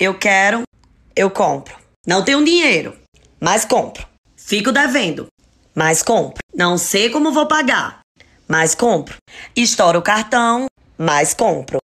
Eu quero, eu compro. Não tenho dinheiro, mas compro. Fico devendo, mas compro. Não sei como vou pagar, mas compro. Estouro o cartão, mas compro.